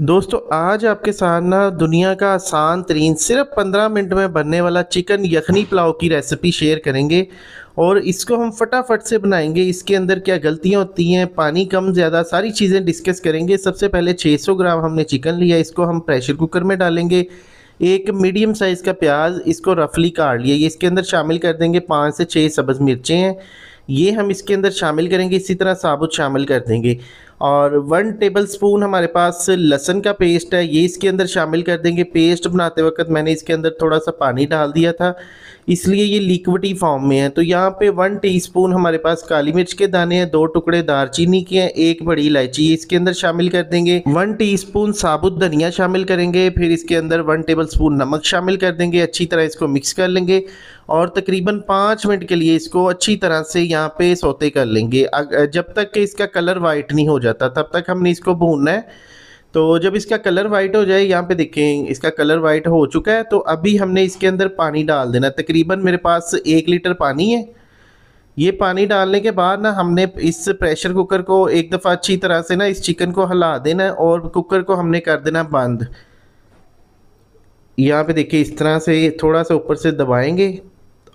दोस्तों आज आपके सामना दुनिया का आसान तरीन सिर्फ 15 मिनट में बनने वाला चिकन यखनी पुलाव की रेसिपी शेयर करेंगे और इसको हम फटाफट से बनाएंगे इसके अंदर क्या गलतियाँ होती हैं पानी कम ज़्यादा सारी चीज़ें डिस्कस करेंगे सबसे पहले 600 ग्राम हमने चिकन लिया इसको हम प्रेशर कुकर में डालेंगे एक मीडियम साइज़ का प्याज इसको रफली काट लिया ये इसके अंदर शामिल कर देंगे पाँच से छः सब्ज़ मिर्चें हैं ये हम इसके अंदर शामिल करेंगे इसी तरह साबुत शामिल कर देंगे और वन टेबल स्पून हमारे पास लहसन का पेस्ट है ये इसके अंदर शामिल कर देंगे पेस्ट बनाते वक्त मैंने इसके अंदर थोड़ा सा पानी डाल दिया था इसलिए ये लिक्विडी फॉर्म में है तो यहाँ पे वन टीस्पून हमारे पास काली मिर्च के दाने हैं दो टुकड़े दारचीनी के हैं एक बड़ी इलायची इसके अंदर शामिल कर देंगे वन टीस्पून साबुत धनिया शामिल करेंगे फिर इसके अंदर वन टेबल स्पून नमक शामिल कर देंगे अच्छी तरह इसको मिक्स कर लेंगे और तकरीबन पाँच मिनट के लिए इसको अच्छी तरह से यहाँ पे सोते कर लेंगे जब तक कि इसका कलर वाइट नहीं हो जाता तब तक हमने इसको भूनना है तो जब इसका कलर वाइट हो जाए यहाँ पे देखें इसका कलर वाइट हो चुका है तो अभी हमने इसके अंदर पानी डाल देना तकरीबन मेरे पास एक लीटर पानी है ये पानी डालने के बाद ना हमने इस प्रेशर कुकर को एक दफ़ा अच्छी तरह से ना इस चिकन को हिला देना है और कुकर को हमने कर देना बंद यहाँ पे देखिए इस तरह से थोड़ा सा ऊपर से दबाएंगे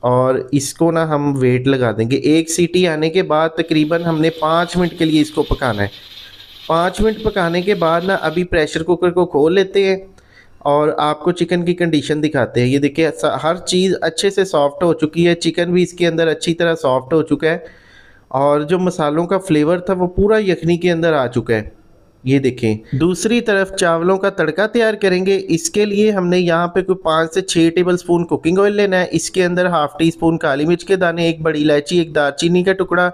और इसको ना हम वेट लगा देंगे एक सीटी आने के बाद तकरीबन हमने पाँच मिनट के लिए इसको पकाना है पाँच मिनट पकाने के बाद ना अभी प्रेशर कुकर को खोल लेते हैं और आपको चिकन की कंडीशन दिखाते हैं ये देखिए हर चीज़ अच्छे से सॉफ्ट हो चुकी है चिकन भी इसके अंदर अच्छी तरह सॉफ्ट हो चुका है और जो मसालों का फ्लेवर था वो पूरा यखनी के अंदर आ चुका है ये देखें दूसरी तरफ चावलों का तड़का तैयार करेंगे इसके लिए हमने यहाँ पे कोई पाँच से छः टेबल स्पून कुकिंग ऑयल लेना है इसके अंदर हाफ टी स्पून काली मिर्च के दाने एक बड़ी इलायची एक दालचीनी का टुकड़ा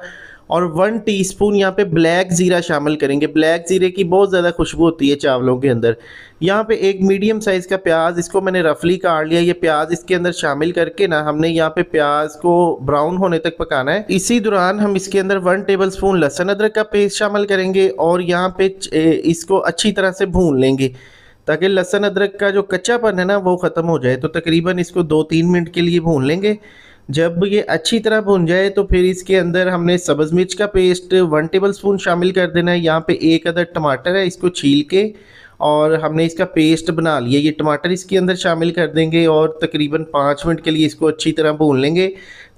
और वन टीस्पून यहाँ पे ब्लैक ज़ीरा शामिल करेंगे ब्लैक ज़ीरे की बहुत ज़्यादा खुशबू होती है चावलों के अंदर यहाँ पे एक मीडियम साइज़ का प्याज इसको मैंने रफली काट लिया ये प्याज इसके अंदर शामिल करके ना हमने यहाँ पे प्याज को ब्राउन होने तक पकाना है इसी दौरान हम इसके अंदर वन टेबल स्पून लहसुन अदरक का पेस्ट शामिल करेंगे और यहाँ पे इसको अच्छी तरह से भून लेंगे ताकि लहसुन अदरक का जो कच्चापन है ना वो ख़त्म हो जाए तो तकरीबन इसको दो तीन मिनट के लिए भून लेंगे जब ये अच्छी तरह भुन जाए तो फिर इसके अंदर हमने सब्ज़ मिर्च का पेस्ट वन टेबल स्पून शामिल कर देना है यहाँ पे एक अदर टमाटर है इसको छील के और हमने इसका पेस्ट बना लिया ये टमाटर इसके अंदर शामिल कर देंगे और तकरीबन पाँच मिनट के लिए इसको अच्छी तरह भून लेंगे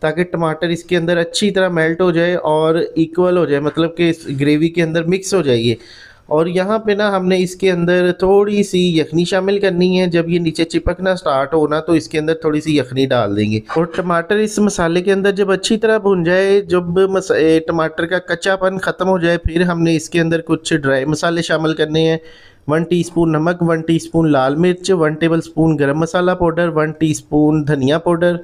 ताकि टमाटर इसके अंदर अच्छी तरह मेल्ट हो जाए और इक्वल हो जाए मतलब कि ग्रेवी के अंदर मिक्स हो जाइए और यहाँ पे ना हमने इसके अंदर थोड़ी सी यखनी शामिल करनी है जब ये नीचे चिपकना स्टार्ट होना तो इसके अंदर थोड़ी सी यखनी डाल देंगे और टमाटर इस मसाले के अंदर जब अच्छी तरह भुन जाए जब टमाटर का कच्चापन ख़त्म हो जाए फिर हमने इसके अंदर कुछ ड्राई मसाले शामिल करने हैं वन टीस्पून नमक वन टीस्पून लाल मिर्च one tablespoon garam masala powder one teaspoon धनिया पाउडर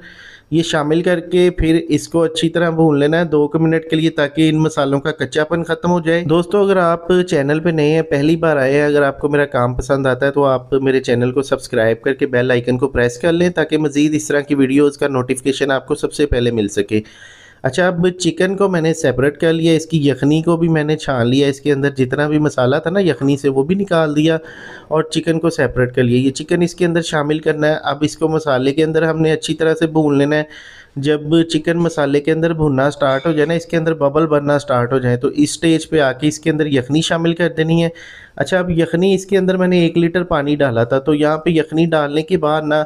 ये शामिल करके फिर इसको अच्छी तरह भून लेना है दो के मिनट के लिए ताकि इन मसालों का कच्चापन खत्म हो जाए दोस्तों अगर आप चैनल पे नए हैं पहली बार आए हैं अगर आपको मेरा काम पसंद आता है तो आप मेरे चैनल को सब्सक्राइब करके बेल आइकन को प्रेस कर लें ताकि मज़ीद इस तरह की वीडियोज़ का नोटिफिकेशन आपको सबसे पहले मिल सके अच्छा अब चिकन को मैंने सेपरेट कर लिया इसकी यखनी को भी मैंने छान लिया इसके अंदर जितना भी मसाला था ना यखनी से वो भी निकाल दिया और चिकन को सेपरेट कर लिया ये चिकन इसके अंदर शामिल करना है अब इसको मसाले के अंदर हमने अच्छी तरह से भून लेना है जब चिकन मसाले के अंदर भुनना स्टार्ट हो जाए ना इसके अंदर बबल बनना स्टार्ट हो जाए तो इस स्टेज पे आके इसके अंदर यखनी शामिल कर देनी है अच्छा अब यखनी इसके अंदर मैंने एक लीटर पानी डाला था तो यहाँ पे यखनी डालने के बाद ना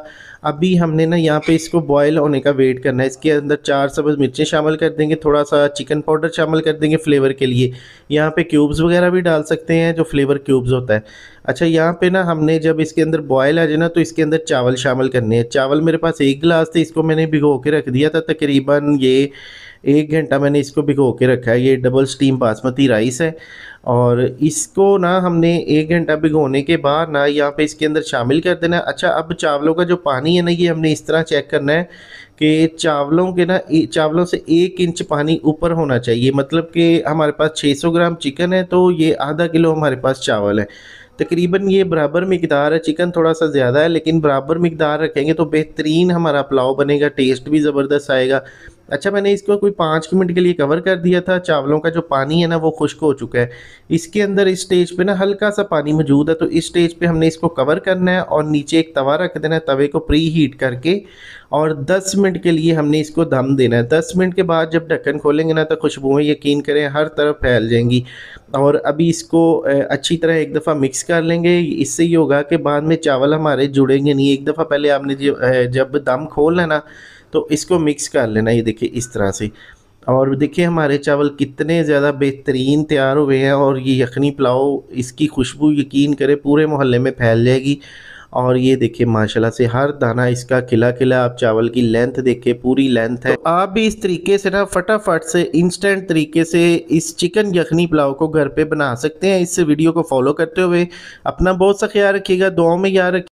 अभी हमने ना यहाँ पे इसको बॉयल होने का वेट करना है इसके अंदर चार सब्ज़ मिर्चें शामिल कर देंगे थोड़ा सा चिकन पाउडर शामिल कर देंगे फ्लेवर के लिए यहाँ पे क्यूब्स वगैरह भी डाल सकते हैं जो फ्लेवर क्यूब्स होता है अच्छा यहाँ पे ना हमने जब इसके अंदर बॉयल आ जाए ना तो इसके अंदर चावल शामिल करने हैं चावल मेरे पास एक गिलास थे इसको मैंने भिगो के रख दिया लिया था तो तकरीबन ये एक घंटा मैंने इसको भिगो के रखा है ये डबल स्टीम बासमती राइस है और इसको ना हमने एक घंटा भिगोने के बाद ना यहाँ पे इसके अंदर शामिल कर देना है अच्छा अब चावलों का जो पानी है ना ये हमने इस तरह चेक करना है कि चावलों के ना चावलों से एक इंच पानी ऊपर होना चाहिए मतलब कि हमारे पास 600 ग्राम चिकन है तो ये आधा किलो हमारे पास चावल है तकरीबन ये बराबर मकदार है चिकन थोड़ा सा ज़्यादा है लेकिन बराबर मकदार रखेंगे तो बेहतरीन हमारा पुलाव बनेगा टेस्ट भी ज़बरदस्त आएगा अच्छा मैंने इसको कोई पाँच मिनट के लिए कवर कर दिया था चावलों का जो पानी है ना वो खुश्क हो चुका है इसके अंदर इस स्टेज पे ना हल्का सा पानी मौजूद है तो इस स्टेज पे हमने इसको कवर करना है और नीचे एक तवा रख देना है तवे को प्री हीट करके और 10 मिनट के लिए हमने इसको दम देना है 10 मिनट के बाद जब ढक्कन खोलेंगे ना तो खुशबुएं यकीन करें हर तरफ फैल जाएंगी और अभी इसको अच्छी तरह एक दफ़ा मिक्स कर लेंगे इससे ये होगा कि बाद में चावल हमारे जुड़ेंगे नहीं एक दफ़ा पहले आपने जब दम खोल लेना तो इसको मिक्स कर लेना ये देखिए इस तरह से और देखिए हमारे चावल कितने ज़्यादा बेहतरीन तैयार हुए हैं और ये यखनी पुलाव इसकी खुशबू यकीन करें पूरे मोहल्ले में फैल जाएगी और ये देखिए माशाल्लाह से हर दाना इसका खिला खिला आप चावल की लेंथ देखिए पूरी लेंथ है तो आप भी इस तरीके से ना फटाफट से इंस्टेंट तरीके से इस चिकन यखनी पुलाव को घर पर बना सकते हैं इस वीडियो को फॉलो करते हुए अपना बहुत सा ख्याल रखिएगा दुआओं में याद रखिए